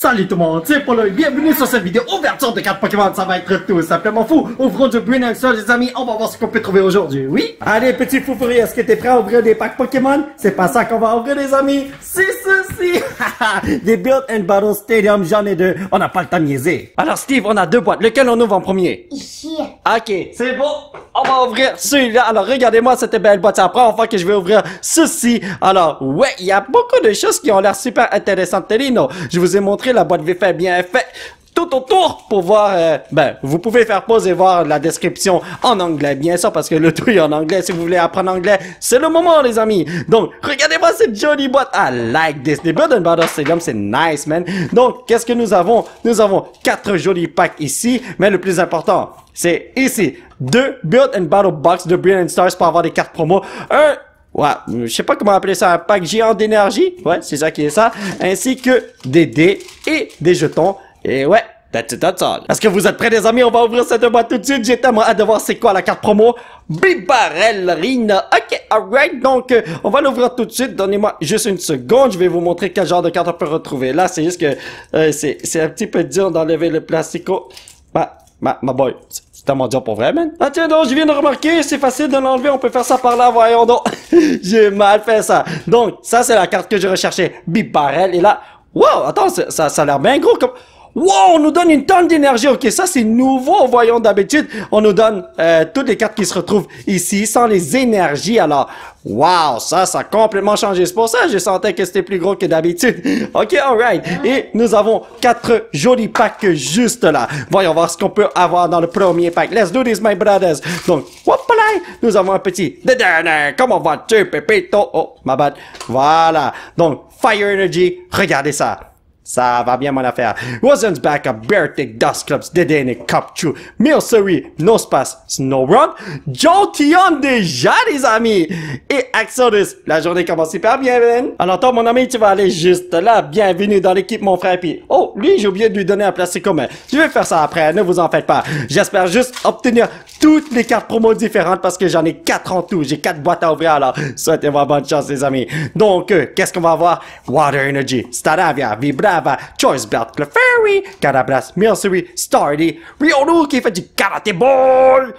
Salut tout le monde, c'est Polo et bienvenue sur cette vidéo ouverture de 4 Pokémon, ça va être tout simplement fou Ouvrons du Green Action les amis, on va voir ce qu'on peut trouver aujourd'hui, oui Allez petit fou est-ce que t'es prêt à ouvrir des packs Pokémon C'est pas ça qu'on va ouvrir les amis, c'est ceci Des Build and Battle Stadium, j'en ai deux, on n'a pas le temps de niaiser Alors Steve, on a deux boîtes, lequel on ouvre en premier Ici Ok, c'est bon, on va ouvrir celui-là, alors regardez-moi cette belle boîte, c'est la première fois que je vais ouvrir ceci Alors ouais, il y a beaucoup de choses qui ont l'air super intéressantes Telino, je vous ai montré la boîte vous bien fait, tout autour pour voir. Euh, ben, vous pouvez faire pause et voir la description en anglais, bien sûr, parce que le tout est en anglais. Si vous voulez apprendre anglais, c'est le moment, les amis. Donc, regardez-moi cette jolie boîte. I like this. Les build and Battle Stadium, c'est nice, man. Donc, qu'est-ce que nous avons? Nous avons quatre jolis packs ici, mais le plus important, c'est ici. Deux Build and Battle Box de Brilliant Stars pour avoir des cartes promo. Un ouais, je sais pas comment appeler ça, un pack géant d'énergie, ouais, c'est ça qui est ça, ainsi que des dés et des jetons, et ouais, that's it, that's all. Est-ce que vous êtes prêts les amis, on va ouvrir cette boîte tout de suite, j'ai tellement hâte de voir c'est quoi la carte promo, rina. ok, alright, donc euh, on va l'ouvrir tout de suite, donnez-moi juste une seconde, je vais vous montrer quel genre de carte on peut retrouver, là c'est juste que euh, c'est un petit peu dur d'enlever le plastico, bah, Ma, ma boy, c'est un job pour vrai, man. Ah tiens donc, je viens de remarquer, c'est facile de l'enlever, on peut faire ça par là, voyons donc. j'ai mal fait ça. Donc, ça c'est la carte que je recherchais. Bip et là, wow, attends, ça, ça a l'air bien gros comme... Wow, on nous donne une tonne d'énergie. Ok, ça c'est nouveau, voyons d'habitude. On nous donne euh, toutes les cartes qui se retrouvent ici sans les énergies. Alors, wow, ça, ça a complètement changé. C'est pour ça que je sentais que c'était plus gros que d'habitude. Ok, alright. Et nous avons quatre jolis packs juste là. Voyons voir ce qu'on peut avoir dans le premier pack. Let's do this, my brothers. Donc, là, nous avons un petit... Comment vas-tu, Pépito? Oh, ma bad. Voilà. Donc, Fire Energy, regardez ça. Ça va bien mon affaire. Wasn't back up Bertic, Dust Clubs, Dedenic, Cup True, Milsery, No Space, run. Joltion déjà les amis! Et Axodus, la journée commence super bien Ben! Alors toi mon ami, tu vas aller juste là, bienvenue dans l'équipe mon frère Puis Oh, lui j'ai oublié de lui donner un plastique commun. Je vais faire ça après, ne vous en faites pas. J'espère juste obtenir toutes les cartes promo différentes parce que j'en ai quatre en tout. J'ai quatre boîtes à ouvrir alors souhaitez-moi bonne chance les amis. Donc, euh, qu'est-ce qu'on va avoir? Water Energy, Staravia, Vibrava, Choice Belt, Clefairy, Carabras, Mercury, Stardy, Rioru qui fait du Karate Ball!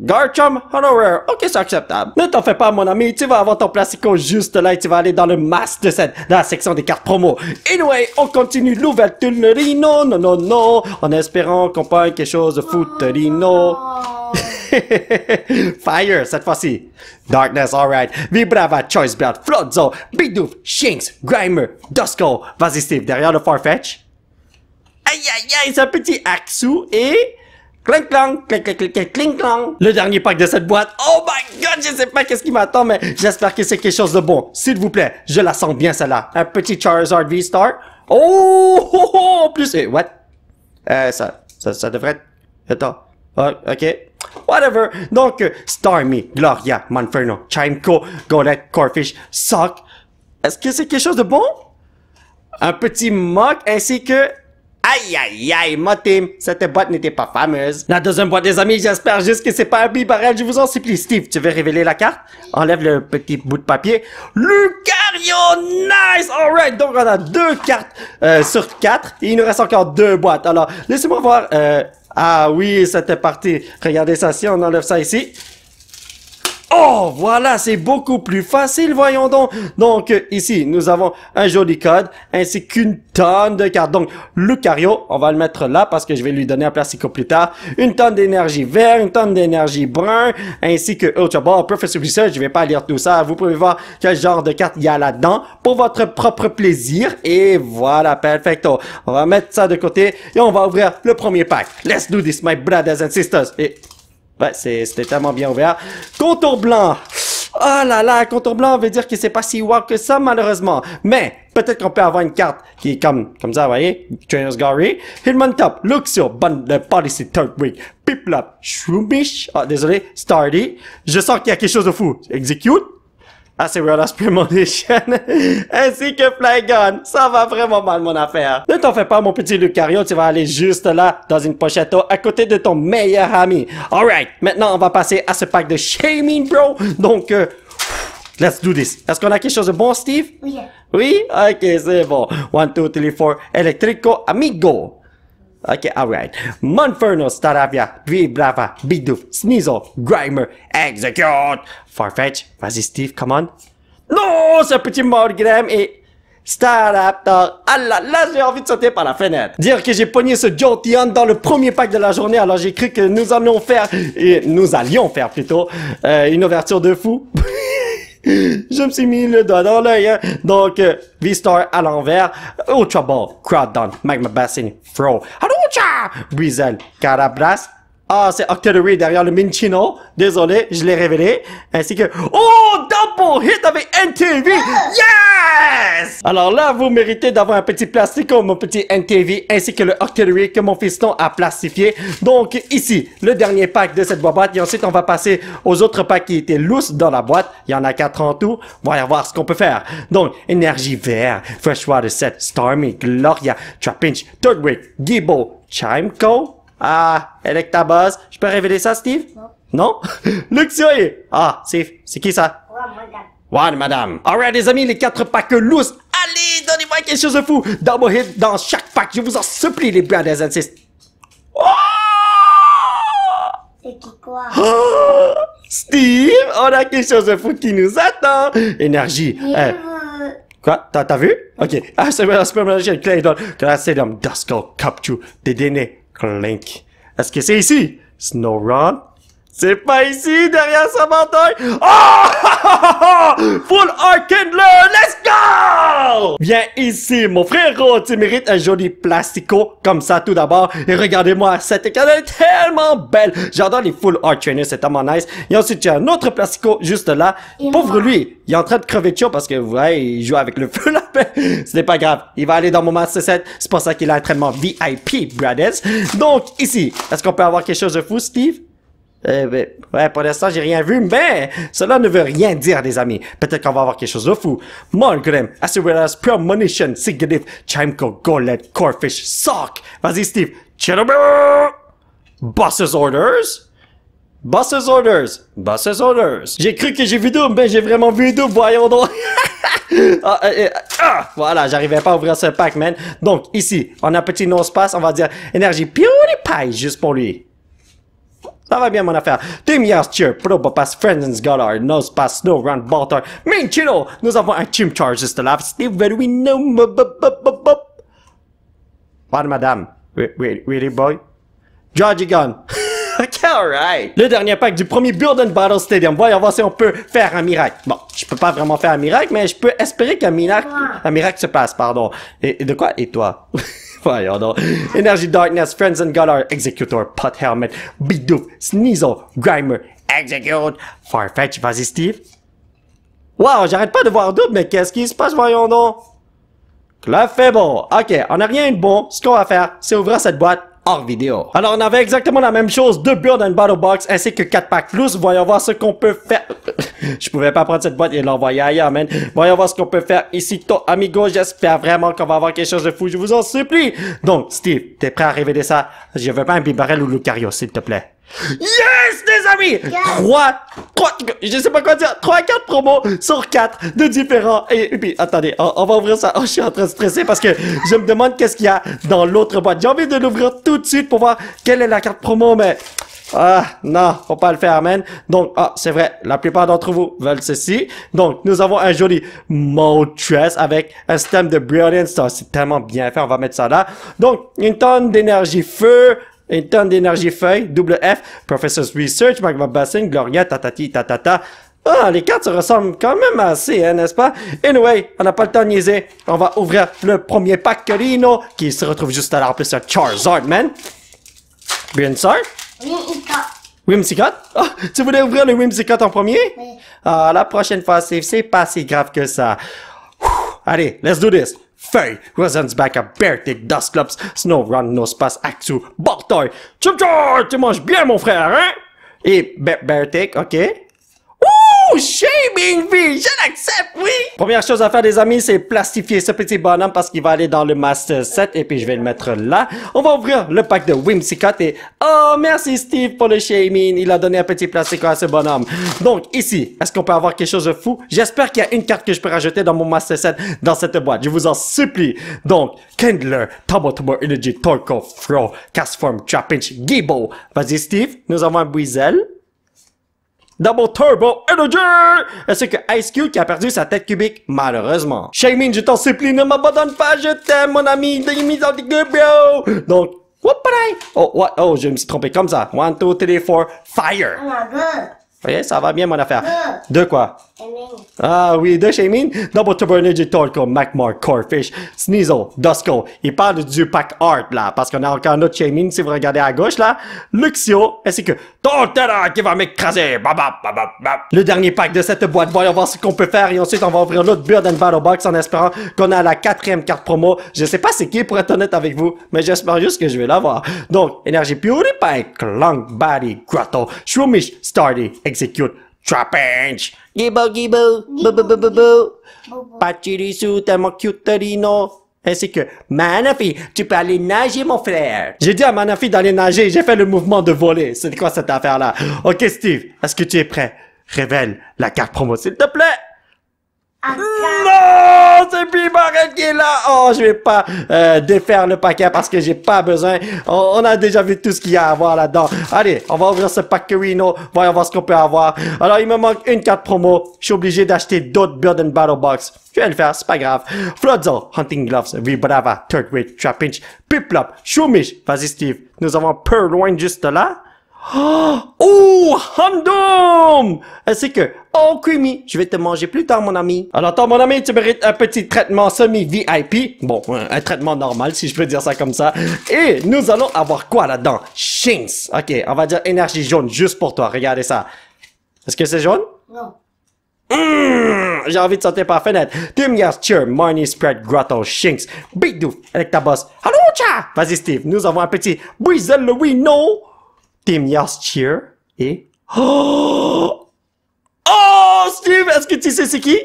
Garchomp Honorer. Ok, c'est acceptable. Ne t'en fais pas, mon ami. Tu vas avoir ton plastico juste là et tu vas aller dans le masque de cette, dans la section des cartes promo. Anyway, on continue l'ouverture Rino. Non, non, non. En espérant qu'on pas quelque chose de foot Rino. Fire, cette fois-ci. Darkness, alright. Vibrava, Choice Belt, Flozzo, Bidoof, Shinx, Grimer, Dusko. Vas-y, Steve, derrière le Farfetch. Aïe, aïe, aïe, c'est un petit Axu et... Clink clang, clink clink clink clink clang. Le dernier pack de cette boîte. Oh my god, je sais pas qu'est-ce qui m'attend, mais j'espère que c'est quelque chose de bon. S'il vous plaît, je la sens bien celle-là. Un petit Charizard V-Star. Oh, oh, oh en plus, eh, what? Euh, ça, ça, devrait être... Attends. Oh, ok. Whatever. Donc, Starmie, Gloria, Manferno, Chimeco, Golette, Corfish, Sock. Est-ce que c'est quelque chose de bon? Un petit mock ainsi que Aïe, aïe, aïe, ma team, cette boîte n'était pas fameuse. La deuxième boîte, les amis, j'espère juste que c'est pas un bibarel, je vous en supplie. Steve, tu veux révéler la carte? Enlève le petit bout de papier. Lucario, nice! Alright, donc on a deux cartes euh, sur quatre, et il nous reste encore deux boîtes. Alors, laissez-moi voir... Euh, ah oui, c'était parti. Regardez ça, si on enlève ça ici, Oh, voilà, c'est beaucoup plus facile, voyons donc. Donc, ici, nous avons un joli code ainsi qu'une tonne de cartes. Donc, Lucario, on va le mettre là parce que je vais lui donner un plastico plus tard. Une tonne d'énergie vert, une tonne d'énergie brun, ainsi que Ultra Ball, Professor Research. Je vais pas lire tout ça. Vous pouvez voir quel genre de carte il y a là-dedans pour votre propre plaisir. Et voilà, perfecto. On va mettre ça de côté et on va ouvrir le premier pack. Let's do this, my brothers and sisters. Ouais, c'était tellement bien ouvert. Contour blanc Oh là là, contour blanc veut dire que c'est pas si wow que ça, malheureusement. Mais, peut-être qu'on peut avoir une carte qui est comme, comme ça, vous voyez? Trainer's Gary. Top, Luxio, Bun, The Policy, Third Week, Piplop, Shroomish. Ah, désolé, Stardy. Je sens qu'il y a quelque chose de fou. Execute. Asterion ah, Premonition, ainsi que Flygon. Ça va vraiment mal, mon affaire. Ne t'en fais pas, mon petit Lucario, tu vas aller juste là, dans une pochette à côté de ton meilleur ami. Alright, maintenant, on va passer à ce pack de Shaming, bro. Donc, euh, let's do this. Est-ce qu'on a quelque chose de bon, Steve? Oui. Oui? Ok, c'est bon. One, two, three, four. Electrico Amigo. Okay, alright. Monferno, Staravia, Vibrava, Bidouf, Sneasel, Grimer, Execute! Farfetch, vas-y Steve, come on. Non, ce petit Morgram et Staraptor. Ah là là, j'ai envie de sauter par la fenêtre. Dire que j'ai pogné ce Jolteon dans le premier pack de la journée, alors j'ai cru que nous allions faire, et nous allions faire plutôt, euh, une ouverture de fou. Je me suis mis le doigt dans l'œil, hein? Donc, euh, V-Star à l'envers. Ultra Ball, Crowd Down, Magma Bassin, Throw. Hadoucha! Weasel, Carabras, ah, c'est Octillery derrière le Minchino. Désolé, je l'ai révélé. Ainsi que... Oh, double hit avec NTV! Yes! Alors là, vous méritez d'avoir un petit plastique mon petit NTV, ainsi que le Octillery que mon fiston a plastifié. Donc ici, le dernier pack de cette boîte. Et ensuite, on va passer aux autres packs qui étaient loose dans la boîte. Il y en a quatre en tout. va voir ce qu'on peut faire. Donc, Énergie Vert, Freshwater Set, Stormy, Gloria, Trapinch, Third Gibbo, Chime Co, ah, base. Je peux révéler ça, Steve? Non. Non? Luxury! Ah, Steve, c'est qui ça? One, madame. One, madame. Alright, les amis, les quatre packs Lous. Allez, donnez-moi quelque chose de fou. Double hit dans chaque pack. Je vous en supplie, les Brothers des Sisters. Oh! C'est qui quoi? Ah, Steve, on a quelque chose de fou qui nous attend. Énergie. Eh. Quoi? T'as vu? Ok. Ah, c'est bien, c'est vrai, c'est une donne. d'or. Grâce Capture, Dédéné, link? Est-ce que c'est ici? Snow Run? C'est pas ici, derrière sa montagne! Oh! Full kindler! let's go! Viens ici, mon frérot, tu mérites un joli plastico comme ça tout d'abord. Et regardez-moi, cette école est tellement belle. J'adore les Full art Trainers, c'est tellement nice. Et ensuite, il y un autre plastico juste là. Pauvre lui, il est en train de crever de chaud parce que, ouais, il joue avec le feu là. Ce n'est pas grave, il va aller dans mon Master 7. C'est pour ça qu'il a un traitement VIP, brothers. Donc, ici, est-ce qu'on peut avoir quelque chose de fou, Steve? Eh ben, ouais, pour l'instant, j'ai rien vu, mais cela ne veut rien dire, les amis. Peut-être qu'on va avoir quelque chose de fou. as premonition, signif, golet, Corfish, sock. Vas-y, Steve. Chirubou! Boss's orders? Boss's orders! Boss's orders! J'ai cru que j'ai vu Doom, mais j'ai vraiment vu d'où, voyons donc! Ah, euh, euh, ah, voilà, j'arrivais pas à ouvrir ce pack, man. Donc, ici, on a un petit non-space, on va dire énergie PewDiePie, juste pour lui. Ça va bien mon affaire. Team Yasture, Probo pass Friends Goddard, Nose pass Snow Run Baltar, Main Nous avons un Team Charge de la Steve Verwi, no, Pardon madame. Really boy? Georgie Gun. ok, alright. Le dernier pack du premier Burden Battle Stadium. Voyons voir si on peut faire un miracle. Bon, je peux pas vraiment faire un miracle, mais je peux espérer qu'un miracle, un miracle se passe, pardon. et de quoi? Et toi? Voyons donc. Energy Darkness, Friends and Gutter, Executor, Pot Helmet, Bidoof, Sneasel, Grimer, Execute, Farfetch, vas-y Steve. Wow, j'arrête pas de voir d'autres, mais qu'est-ce qui se passe, voyons donc? Clef bon. Ok, on a rien de bon. Ce qu'on va faire, c'est ouvrir cette boîte vidéo. Alors, on avait exactement la même chose, deux builds dans une battle box, ainsi que quatre packs flous. Voyons voir ce qu'on peut faire. Je pouvais pas prendre cette boîte et l'envoyer ailleurs, man. Voyons voir ce qu'on peut faire ici, ton amigo. J'espère vraiment qu'on va avoir quelque chose de fou, je vous en supplie. Donc, Steve, t'es prêt à de ça? Je veux pas un bibarel ou Lucario, s'il te plaît. Yes, les amis! trois, trois, je sais pas quoi dire, trois cartes promo sur quatre de différents. Et, puis, attendez, on, va ouvrir ça. Oh, je suis en train de stresser parce que je me demande qu'est-ce qu'il y a dans l'autre boîte. J'ai envie de l'ouvrir tout de suite pour voir quelle est la carte promo, mais... Ah, non, faut pas le faire, man. Donc, ah, c'est vrai, la plupart d'entre vous veulent ceci. Donc, nous avons un joli Moltres avec un stem de Brilliant Star. C'est tellement bien fait, on va mettre ça là. Donc, une tonne d'énergie feu, une tonne d'énergie feuille, double F, Professor's Research, Magma Bassin, Gloria, tatati, tatata. Ah, les cartes se ressemblent quand même assez, hein, n'est-ce pas? Anyway, on n'a pas le temps de niaiser. On va ouvrir le premier pack qui se retrouve juste à la oui, Charizard, man. sûr Whimsicott? Ah, tu voulais ouvrir le Whimsicott en premier? Oui. Ah, la prochaine fois, c'est pas si grave que ça. allez, let's do this. Feuille, Rosensback snow Bertic, no Snowrun, Nospace, Actu, Bortoy. Chum tu manges bien, mon frère, hein? Et Bertic, ok? Oh, shaming, Je l'accepte, oui! Première chose à faire, les amis, c'est plastifier ce petit bonhomme parce qu'il va aller dans le Master 7 et puis je vais le mettre là. On va ouvrir le pack de Whimsicott et... Oh, merci Steve pour le shaming! Il a donné un petit plastique à ce bonhomme. Donc, ici, est-ce qu'on peut avoir quelque chose de fou? J'espère qu'il y a une carte que je peux rajouter dans mon Master Set dans cette boîte. Je vous en supplie. Donc, Kindler, Tobo Energy, Torko, Fro, Castform, Trapinch, Gibo. Vas-y Steve, nous avons un Buizel. Double Turbo Energy, Est-ce que Ice Cube qui a perdu sa tête cubique, malheureusement. Shaymin, je t'en supplie, ne m'abandonne pas, je t'aime, mon ami, mis en bro! Donc, là Oh, what? Oh, je me suis trompé comme ça. One, two, three, four, fire! Oh voyez, ça va bien, mon affaire. De quoi? Ah oui, de chez Mean, Double turbo Energy Torco, Macmark, Corefish, Sneasel, Dusko. Il parle du pack Art, là, parce qu'on a encore notre chez si vous regardez à gauche, là. Luxio, ainsi que Tortera qui va m'écraser. Le dernier pack de cette boîte, voyons voir ce qu'on peut faire. Et ensuite, on va ouvrir notre Bird and Battle Box en espérant qu'on a la quatrième carte promo. Je sais pas c'est qui, pour être honnête avec vous, mais j'espère juste que je vais l'avoir. Donc, Energy Purify, Clunk, Body, Grotto, Shroomish, Stardy, Execute, inch! Gibou gibou, Bou bou bou bou bou ainsi que Manafi, tu peux aller nager mon frère. J'ai dit à Manafi d'aller nager, j'ai fait le mouvement de voler. C'est quoi cette affaire là Ok Steve, est-ce que tu es prêt Révèle la carte promo s'il te plaît. Non, c'est bizarre qui est là. Oh, je vais pas euh, défaire le paquet parce que j'ai pas besoin. On, a déjà vu tout ce qu'il y a à voir là-dedans. Allez, on va ouvrir ce pack Reno. Voyons voir ce qu'on peut avoir. Alors, il me manque une carte promo. Je suis obligé d'acheter d'autres Bird and Battle Box. Je vais le faire, c'est pas grave. Flodzo, Hunting Gloves, Vibrava, Third Trapinch, Piplop, Shumish. Vas-y, Steve. Nous avons Wine juste là. Oh, Random! Ainsi que, oh, Creamy, je vais te manger plus tard, mon ami. Alors, attends mon ami, tu mérites un petit traitement semi-VIP. Bon, un traitement normal, si je peux dire ça comme ça. Et nous allons avoir quoi là-dedans? Shinx. Ok, on va dire énergie jaune juste pour toi. Regardez ça. Est-ce que c'est jaune? Non. Mmh, J'ai envie de sauter par la fenêtre. Tim Cheer, money Spread, Grotto, Shinx, Big Doof, boss. Allô, tcha! Vas-y, Steve, nous avons un petit Weasel Louis, non? Team Yas Cheer et... Oh, oh Steve, est-ce que tu sais c'est qui?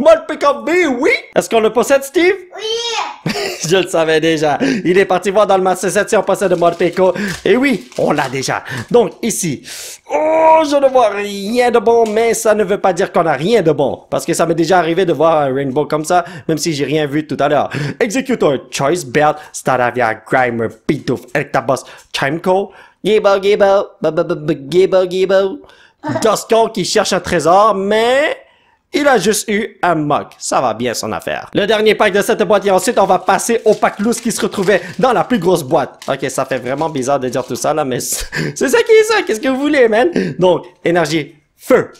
malpico, B, oui! Est-ce qu'on le possède, Steve? Oui! je le savais déjà. Il est parti voir dans le Master 7 si on possède Morpeko. Et oui, on l'a déjà. Donc, ici. Oh, je ne vois rien de bon, mais ça ne veut pas dire qu'on a rien de bon. Parce que ça m'est déjà arrivé de voir un rainbow comme ça, même si j'ai rien vu tout à l'heure. Executor, Choice Belt, Staravia, Grimer, Pitouf, Electabuzz, Chimco, Gibbo, Gibbo, Gibbo, Gibbo, Duscon qui cherche un trésor, mais... Il a juste eu un mug. Ça va bien son affaire. Le dernier pack de cette boîte et ensuite on va passer au pack loose qui se retrouvait dans la plus grosse boîte. Ok, ça fait vraiment bizarre de dire tout ça là, mais c'est ça qui est ça. Qu'est-ce que vous voulez, man? Donc, énergie, feu,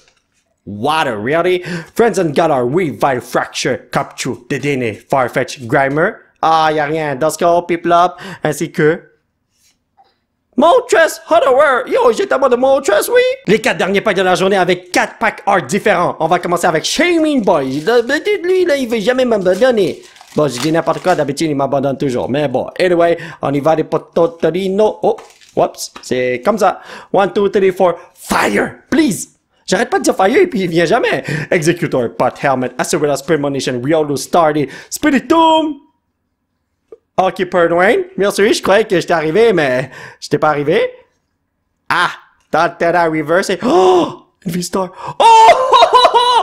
Water, really? Friends and Galar, Revive, Fracture, Capture, Dedene, Farfetch, Grimer. Ah, y a rien. Dosko, Piplop, ainsi que Moltres Hardware! Yo, j'ai tellement de Moltres, oui! Les quatre derniers packs de la journée avec quatre packs art différents. On va commencer avec Shaming Boy. Lui, là, il veut jamais m'abandonner. Bon, je dis n'importe quoi, d'habitude, il m'abandonne toujours. Mais bon, anyway, on y va les pototorino. Oh, whoops, c'est comme ça. One, two, three, four, fire! Please! J'arrête pas de dire fire et puis il vient jamais. Executor, Pot Helmet, Acerilla Spirit Munition, Riolu Started, Spiritum! Hockey bien sûr, je croyais que j'étais arrivé, mais j'étais pas arrivé. Ah! Dans le Reverse et... Oh! Une V-Star. Oh!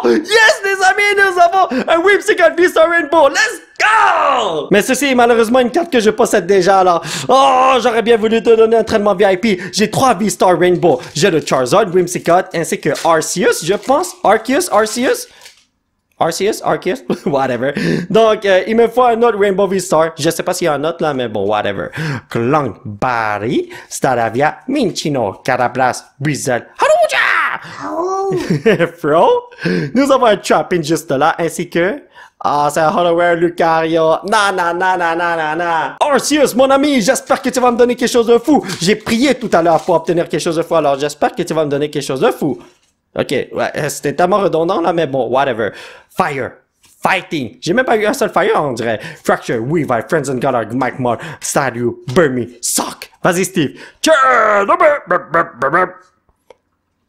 Yes, les amis, nous avons un Whimsicott V-Star Rainbow. Let's go! Mais ceci est malheureusement une carte que je possède déjà, alors... Oh, j'aurais bien voulu te donner un traitement VIP. J'ai trois V-Star Rainbow. J'ai le Charizard, Whimsicott, ainsi que Arceus, je pense. Arceus, Arceus. Arceus, Arceus, whatever. Donc, euh, il me faut un autre Rainbow V-Star. Je sais pas s'il y a un autre là, mais bon, whatever. Clank, Barry, Staravia, Minchino, Carablas, Buizel, Haruja! Fro, nous avons un Chopin juste là, ainsi que... Ah, c'est un Lucario. Na na na na na na na. Arceus, mon ami, j'espère que tu vas me donner quelque chose de fou. J'ai prié tout à l'heure pour obtenir quelque chose de fou, alors j'espère que tu vas me donner quelque chose de fou. Ok, ouais, euh, c'était tellement redondant là, mais bon, whatever. Fire. Fighting. J'ai même pas eu un seul fire, on dirait. Fracture, Weavile. Friends and Goddard, Mike Moore, Stadio, Burmy, Sock. Vas-y, Steve.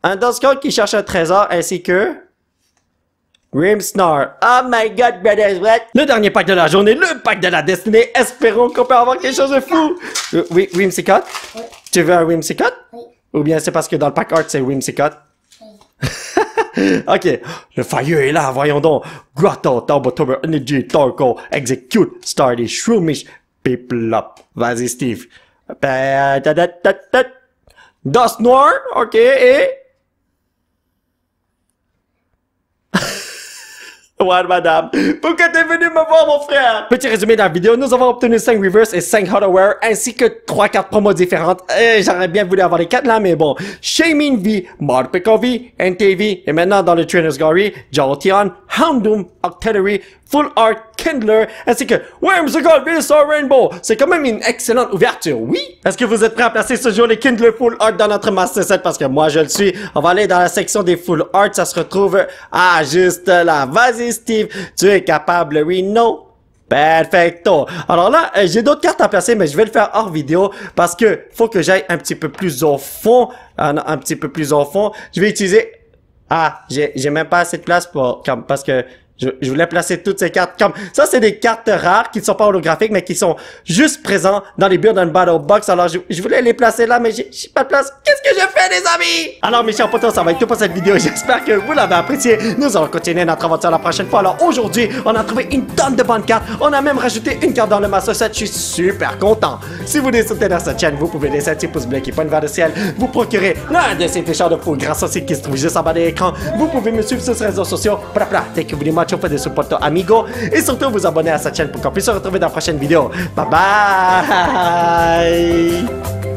Un Duskon qui cherche un trésor ainsi que. Rim Oh my god, brothers, what? Le dernier pack de la journée, le pack de la destinée. Espérons qu'on peut avoir quelque chose de fou. Euh, oui, Whimsicott? Oui. Tu veux un Whimsicott? Oui. Ou bien c'est parce que dans le pack art, c'est Whimsicott? OK. Le fire est là, voyons donc. Grotto, Tower, Energy, Torco, Execute, Starly, Shroomish, Piplop. Vas-y, Steve. Bah, Dust Noir, OK, et... Ouais, madame. Pourquoi t'es venu me voir, mon frère? Petit résumé de la vidéo, nous avons obtenu 5 reverse et 5 hardware, ainsi que 3 cartes promos différentes. Euh, j'aurais bien voulu avoir les 4 là, mais bon. Shaming V, Mark V, NTV, et maintenant dans le Trainer's Gallery, Jolteon, Houndoom, Octillery, Full Art Kindler, ainsi que Worms the God or Rainbow. C'est quand même une excellente ouverture, oui? Est-ce que vous êtes prêt à placer ce jour les Kindler Full Art dans notre Master Set? Parce que moi, je le suis. On va aller dans la section des Full Art. Ça se retrouve à juste là. Vas-y, Steve. Tu es capable, oui, non? Perfecto. Alors là, euh, j'ai d'autres cartes à placer, mais je vais le faire hors vidéo parce que faut que j'aille un petit peu plus au fond. Ah un, petit peu plus au fond. Je vais utiliser... Ah, j'ai même pas assez de place pour... Parce que je, voulais placer toutes ces cartes comme... Ça, c'est des cartes rares qui ne sont pas holographiques, mais qui sont juste présents dans les Build and Battle Box. Alors, je, voulais les placer là, mais j'ai pas de place. Qu'est-ce que je fais, les amis? Alors, mes chers potos, ça va être tout pour cette vidéo. J'espère que vous l'avez apprécié. Nous allons continuer notre aventure la prochaine fois. Alors, aujourd'hui, on a trouvé une tonne de bonnes cartes. On a même rajouté une carte dans le Master Je suis super content. Si vous voulez soutenir cette chaîne, vous pouvez laisser un petit pouce bleu qui pointe vers le ciel. Vous procurer l'un de ces t de fou grâce aussi qui se trouve juste en bas de l'écran. Vous pouvez me suivre sur ces réseaux sociaux. que vous voulez on de des amigo amigos. Et surtout, vous abonner à sa chaîne pour qu'on puisse se retrouver dans la prochaine vidéo. Bye bye!